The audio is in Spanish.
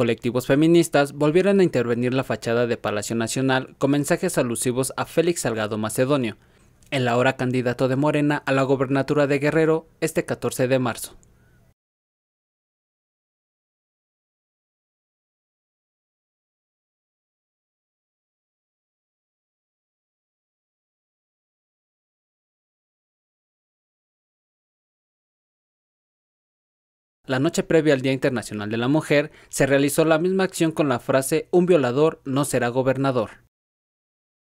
colectivos feministas volvieron a intervenir la fachada de Palacio Nacional con mensajes alusivos a Félix Salgado Macedonio, el ahora candidato de Morena a la gobernatura de Guerrero este 14 de marzo. La noche previa al Día Internacional de la Mujer, se realizó la misma acción con la frase Un violador no será gobernador.